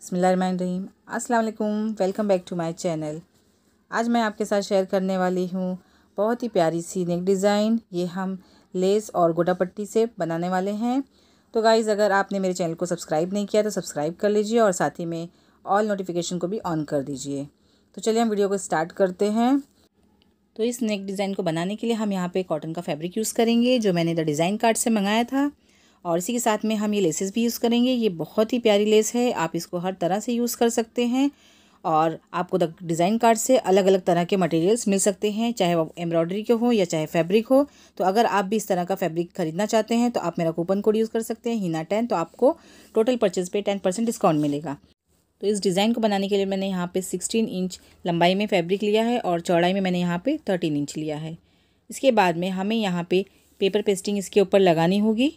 बसमीम अल्लाम welcome back to my channel आज मैं आपके साथ शेयर करने वाली हूँ बहुत ही प्यारी सी नेक डिज़ाइन ये हम लेस और गोटा पट्टी से बनाने वाले हैं तो गाइज़ अगर आपने मेरे चैनल को सब्सक्राइब नहीं किया तो सब्सक्राइब कर लीजिए और साथ ही में ऑल नोटिफिकेशन को भी ऑन कर दीजिए तो चलिए हम वीडियो को स्टार्ट करते हैं तो इस नेक डिज़ाइन को बनाने के लिए हम यहाँ पे कॉटन का फैब्रिक यूज़ करेंगे जो मैंने द डिज़ाइन कार्ड से मंगाया था और इसी के साथ में हम ये लेसेस भी यूज़ करेंगे ये बहुत ही प्यारी लेस है आप इसको हर तरह से यूज़ कर सकते हैं और आपको डिज़ाइन कार्ड से अलग अलग तरह के मटेरियल्स मिल सकते हैं चाहे वो एम्ब्रॉयडरी के हो या चाहे फैब्रिक हो तो अगर आप भी इस तरह का फैब्रिक खरीदना चाहते हैं तो आप मेरा कूपन कोड यूज़ कर सकते हैं हिना टेन तो आपको टोटल परचेज़ पे टेन परसेंट डिस्काउंट मिलेगा तो इस डिज़ाइन को बनाने के लिए मैंने यहाँ पर सिक्सटीन इंच लंबाई में फैब्रिक लिया है और चौड़ाई में मैंने यहाँ पर थर्टीन इंच लिया है इसके बाद में हमें यहाँ पे पेपर पेस्टिंग इसके ऊपर लगानी होगी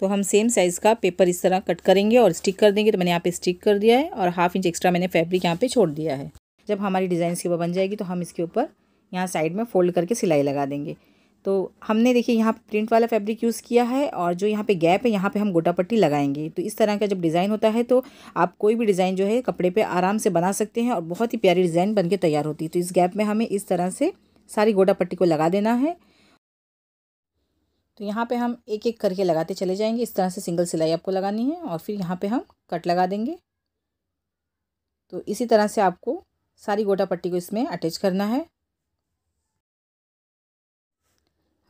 तो हम सेम साइज़ का पेपर इस तरह कट करेंगे और स्टिक कर देंगे तो मैंने यहाँ पे स्टिक कर दिया है और हाफ इंच एक्स्ट्रा मैंने फैब्रिक यहाँ पे छोड़ दिया है जब हमारी डिज़ाइन इसके बन जाएगी तो हम इसके ऊपर यहाँ साइड में फोल्ड करके सिलाई लगा देंगे तो हमने देखिए यहाँ प्रिंट वाला फैब्रिक यूज़ किया है और जो यहाँ पे गैप है यहाँ पे हम गोटा पट्टी लगाएंगे तो इस तरह का जब डिज़ाइन होता है तो आप कोई भी डिज़ाइन जो है कपड़े पे आराम से बना सकते हैं और बहुत ही प्यारी डिज़ाइन बनके तैयार होती है तो इस गैप में हमें इस तरह से सारी गोटा पट्टी को लगा देना है तो यहाँ पे हम एक एक करके लगाते चले जाएंगे इस तरह से सिंगल सिलाई आपको लगानी है और फिर यहाँ पे हम कट लगा देंगे तो इसी तरह से आपको सारी गोटा पट्टी को इसमें अटैच करना है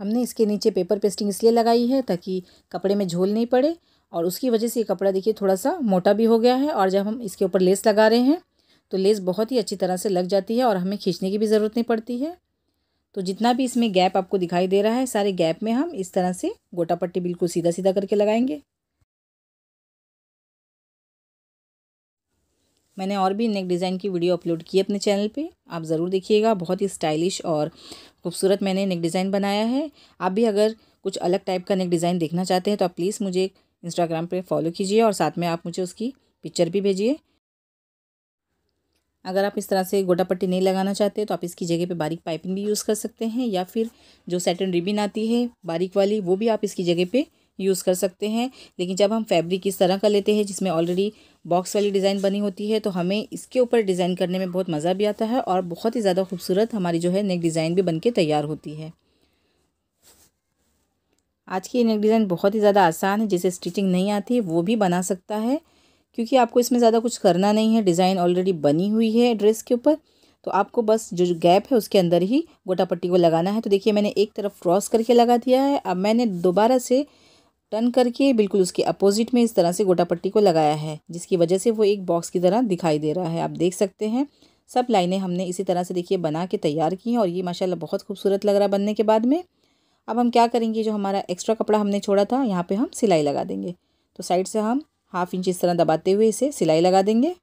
हमने इसके नीचे पेपर पेस्टिंग इसलिए लगाई है ताकि कपड़े में झोल नहीं पड़े और उसकी वजह से ये कपड़ा देखिए थोड़ा सा मोटा भी हो गया है और जब हम इसके ऊपर लेस लगा रहे हैं तो लेस बहुत ही अच्छी तरह से लग जाती है और हमें खींचने की भी ज़रूरत नहीं पड़ती है तो जितना भी इसमें गैप आपको दिखाई दे रहा है सारे गैप में हम इस तरह से गोटा पट्टी बिल्कुल सीधा सीधा करके लगाएंगे मैंने और भी नेक डिज़ाइन की वीडियो अपलोड की अपने चैनल पे आप ज़रूर देखिएगा बहुत ही स्टाइलिश और खूबसूरत मैंने नेक डिज़ाइन बनाया है आप भी अगर कुछ अलग टाइप का नेक डिज़ाइन देखना चाहते हैं तो आप प्लीज़ मुझे इंस्टाग्राम पे फॉलो कीजिए और साथ में आप मुझे उसकी पिक्चर भी भेजिए अगर आप इस तरह से गोटा पट्टी नहीं लगाना चाहते तो आप इसकी जगह पे बारीक पाइपिंग भी यूज़ कर सकते हैं या फिर जो सेटन रिबिन आती है बारीक वाली वो भी आप इसकी जगह पे यूज़ कर सकते हैं लेकिन जब हम फैब्रिक इस तरह का लेते हैं जिसमें ऑलरेडी बॉक्स वाली डिज़ाइन बनी होती है तो हमें इसके ऊपर डिज़ाइन करने में बहुत मज़ा भी आता है और बहुत ही ज़्यादा खूबसूरत हमारी जो है नेक डिज़ाइन भी बन तैयार होती है आज की नेक डिज़ाइन बहुत ही ज़्यादा आसान है जिसे स्टिचिंग नहीं आती वो भी बना सकता है क्योंकि आपको इसमें ज़्यादा कुछ करना नहीं है डिज़ाइन ऑलरेडी बनी हुई है ड्रेस के ऊपर तो आपको बस जो गैप है उसके अंदर ही गोटा पट्टी को लगाना है तो देखिए मैंने एक तरफ क्रॉस करके लगा दिया है अब मैंने दोबारा से टर्न करके बिल्कुल उसके अपोजिट में इस तरह से गोटा पट्टी को लगाया है जिसकी वजह से वो एक बॉक्स की तरह दिखाई दे रहा है आप देख सकते हैं सब लाइनें हमने इसी तरह से देखिए बना के तैयार की हैं और ये माशाल्लाह बहुत खूबसूरत लग रहा है बनने के बाद में अब हम क्या करेंगे जो हमारा एक्स्ट्रा कपड़ा हमने छोड़ा था यहाँ पे हम सिलाई लगा देंगे तो साइड से हम हाफ इंच इस तरह दबाते हुए इसे सिलाई लगा देंगे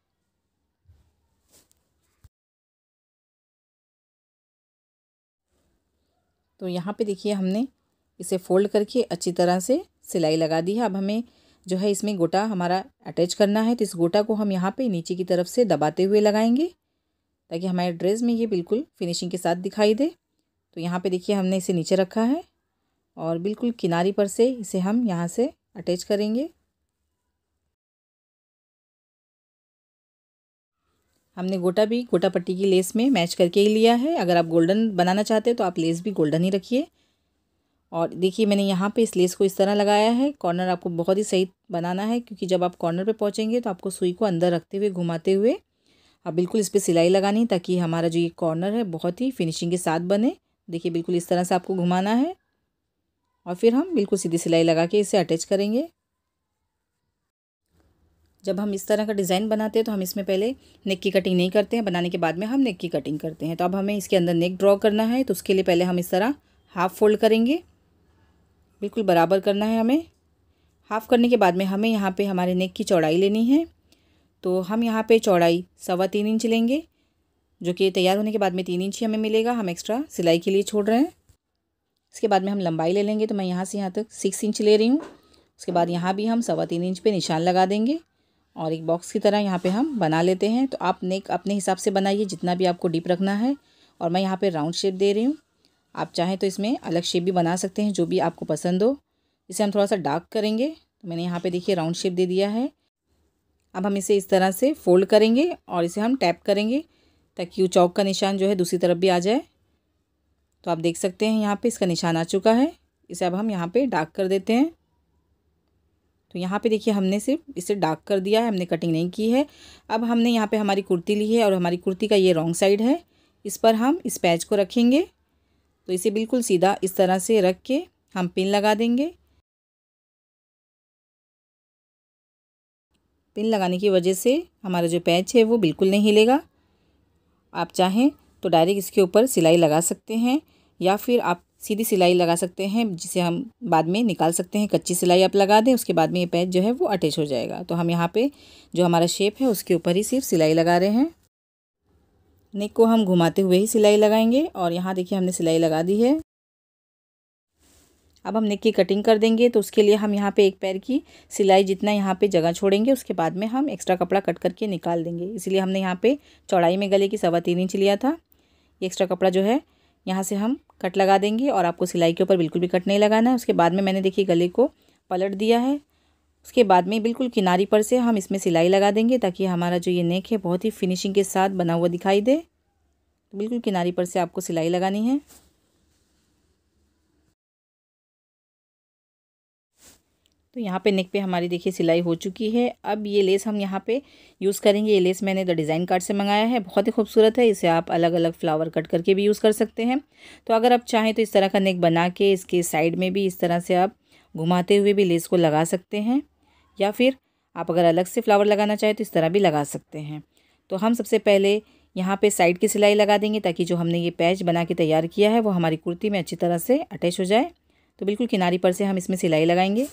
तो यहाँ पे देखिए हमने इसे फोल्ड करके अच्छी तरह से सिलाई लगा दी है अब हमें जो है इसमें गोटा हमारा अटैच करना है तो इस गोटा को हम यहाँ पे नीचे की तरफ से दबाते हुए लगाएंगे ताकि हमारे ड्रेस में ये बिल्कुल फिनिशिंग के साथ दिखाई दे तो यहाँ पे देखिए हमने इसे नीचे रखा है और बिल्कुल किनारी पर से इसे हम यहाँ से अटैच करेंगे हमने गोटा भी गोटा पट्टी की लेस में मैच करके ही लिया है अगर आप गोल्डन बनाना चाहते हैं तो आप लेस भी गोल्डन ही रखिए और देखिए मैंने यहाँ पे इस लेस को इस तरह लगाया है कॉर्नर आपको बहुत ही सही बनाना है क्योंकि जब आप कॉर्नर पे पहुँचेंगे तो आपको सुई को अंदर रखते हुए घुमाते हुए आप बिल्कुल इस पर सिलाई लगानी ताकि हमारा जो ये कॉर्नर है बहुत ही फिनिशिंग के साथ बने देखिए बिल्कुल इस तरह से आपको घुमाना है और फिर हम बिल्कुल सीधी सिलाई लगा के इसे अटैच करेंगे जब हम इस तरह का डिज़ाइन बनाते हैं तो हम इसमें पहले नेक की कटिंग नहीं करते हैं बनाने के बाद में हम नेक की कटिंग करते हैं तो अब हमें इसके अंदर नेक ड्रॉ करना है तो उसके लिए पहले हम इस तरह हाफ़ फोल्ड करेंगे बिल्कुल बराबर करना है हमें हाफ़ करने के बाद में हमें यहाँ पे हमारे नेक की चौड़ाई लेनी है तो हम यहाँ पे चौड़ाई सवा तीन इंच लेंगे जो कि तैयार होने के बाद में तीन इंच ही हमें मिलेगा हम एक्स्ट्रा सिलाई के लिए छोड़ रहे हैं इसके बाद में हम लंबाई ले लेंगे तो मैं यहाँ से यहाँ तक सिक्स इंच ले रही हूँ उसके बाद यहाँ भी हम सवा तीन इंच पे निशान लगा देंगे और एक बॉक्स की तरह यहाँ पे हम बना लेते हैं तो आप नेक अपने हिसाब से बनाइए जितना भी आपको डीप रखना है और मैं यहाँ पे राउंड शेप दे रही हूँ आप चाहें तो इसमें अलग शेप भी बना सकते हैं जो भी आपको पसंद हो इसे हम थोड़ा सा डार्क करेंगे तो मैंने यहाँ पे देखिए राउंड शेप दे दिया है अब हम इसे इस तरह से फोल्ड करेंगे और इसे हम टैप करेंगे ताकि वो चौक का निशान जो है दूसरी तरफ भी आ जाए तो आप देख सकते हैं यहाँ पे इसका निशान आ चुका है इसे अब हम यहाँ पे डार्क कर देते हैं तो यहाँ पे देखिए हमने सिर्फ इसे डार्क कर दिया है हमने कटिंग नहीं की है अब हमने यहाँ पे हमारी कुर्ती ली है और हमारी कुर्ती का ये रॉन्ग साइड है इस पर हम इस पैच को रखेंगे तो इसे बिल्कुल सीधा इस तरह से रख के हम पिन लगा देंगे पिन लगाने की वजह से हमारा जो पैच है वो बिल्कुल नहीं हिलेगा आप चाहें तो डायरेक्ट इसके ऊपर सिलाई लगा सकते हैं या फिर आप सीधी सिलाई लगा सकते हैं जिसे हम बाद में निकाल सकते हैं कच्ची सिलाई आप लगा दें उसके बाद में ये पैच जो है वो अटैच हो जाएगा तो हम यहाँ पे जो हमारा शेप है उसके ऊपर ही सिर्फ सिलाई लगा रहे हैं नेक को हम घुमाते हुए ही सिलाई लगाएंगे और यहाँ देखिए हमने सिलाई लगा दी है अब हम नेक की कटिंग कर देंगे तो उसके लिए हम यहाँ पर एक पैर की सिलाई जितना यहाँ पर जगह छोड़ेंगे उसके बाद में हम एक्स्ट्रा कपड़ा कट करके निकाल देंगे इसीलिए हमने यहाँ पर चौड़ाई में गले की सवा तीन इंच लिया था ये एक्स्ट्रा कपड़ा जो है यहाँ से हम कट लगा देंगे और आपको सिलाई के ऊपर बिल्कुल भी कट नहीं लगाना है उसके बाद में मैंने देखिए गले को पलट दिया है उसके बाद में बिल्कुल किनारी पर से हम इसमें सिलाई लगा देंगे ताकि हमारा जो ये नेक है बहुत ही फिनिशिंग के साथ बना हुआ दिखाई दे बिल्कुल किनारी पर से आपको सिलाई लगानी है तो यहाँ पे नेक पे हमारी देखिए सिलाई हो चुकी है अब ये लेस हम यहाँ पे यूज़ करेंगे ये लेस मैंने द डिज़ाइन कार्ड से मंगाया है बहुत ही खूबसूरत है इसे आप अलग अलग फ्लावर कट करके भी यूज़ कर सकते हैं तो अगर आप चाहें तो इस तरह का नेक बना के इसके साइड में भी इस तरह से आप घुमाते हुए भी लेस को लगा सकते हैं या फिर आप अगर अलग से फ्लावर लगाना चाहें तो इस तरह भी लगा सकते हैं तो हम सबसे पहले यहाँ पे साइड की सिलाई लगा देंगे ताकि जो हमने ये पैच बना के तैयार किया है वो हमारी कुर्ती में अच्छी तरह से अटैच हो जाए तो बिल्कुल किनारी पर से हम इसमें सिलाई लगाएंगे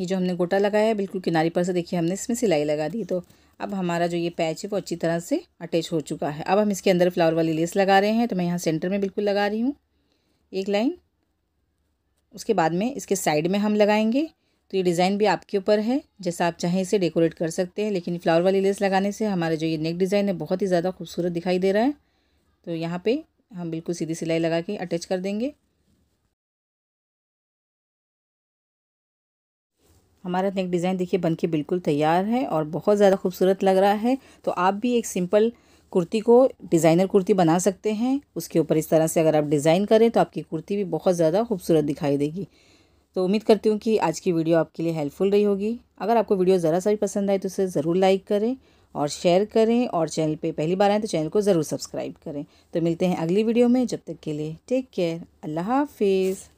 ये जो हमने गोटा लगाया है बिल्कुल किनारे पर से देखिए हमने इसमें सिलाई लगा दी तो अब हमारा जो ये पैच है वो अच्छी तरह से अटैच हो चुका है अब हम इसके अंदर फ्लावर वाली लेस लगा रहे हैं तो मैं यहाँ सेंटर में बिल्कुल लगा रही हूँ एक लाइन उसके बाद में इसके साइड में हम लगाएंगे तो ये डिज़ाइन भी आपके ऊपर है जैसा आप चाहें इसे डेकोरेट कर सकते हैं लेकिन फ्लावर वाली लेस लगाने से हमारा जो ये नेक डिज़ाइन है बहुत ही ज़्यादा खूबसूरत दिखाई दे रहा है तो यहाँ पे हम बिल्कुल सीधी सिलाई लगा के अटैच कर देंगे हमारा नेक डिज़ाइन देखिए बन के बिल्कुल तैयार है और बहुत ज़्यादा खूबसूरत लग रहा है तो आप भी एक सिंपल कुर्ती को डिज़ाइनर कुर्ती बना सकते हैं उसके ऊपर इस तरह से अगर आप डिज़ाइन करें तो आपकी कुर्ती भी बहुत ज़्यादा खूबसूरत दिखाई देगी तो उम्मीद करती हूँ कि आज की वीडियो आपके लिए हेल्पफुल रही होगी अगर आपको वीडियो ज़रा सा भी पसंद आए तो उसे ज़रूर लाइक करें और शेयर करें और चैनल पर पहली बार आए तो चैनल को ज़रूर सब्सक्राइब करें तो मिलते हैं अगली वीडियो में जब तक के लिए टेक केयर अल्लाह हाफिज़